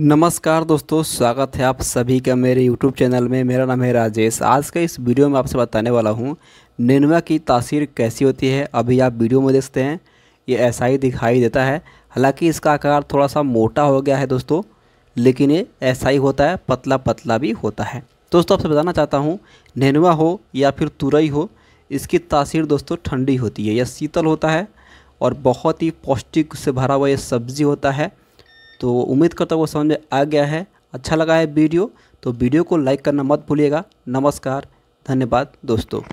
नमस्कार दोस्तों स्वागत है आप सभी का मेरे YouTube चैनल में मेरा नाम है राजेश आज का इस वीडियो में आपसे बताने वाला हूँ नेनुआ की तासीर कैसी होती है अभी आप वीडियो में देखते हैं ये ऐसा ही दिखाई देता है हालांकि इसका आकार थोड़ा सा मोटा हो गया है दोस्तों लेकिन ये ऐसा ही होता है पतला पतला भी होता है दोस्तों आपसे बताना चाहता हूँ नेनुआ हो या फिर तुरई हो इसकी तासीर दोस्तों ठंडी होती है यह शीतल होता है और बहुत ही पौष्टिक से भरा हुआ यह सब्ज़ी होता है तो उम्मीद करता हूँ समझ में आ गया है अच्छा लगा है वीडियो तो वीडियो को लाइक करना मत भूलिएगा नमस्कार धन्यवाद दोस्तों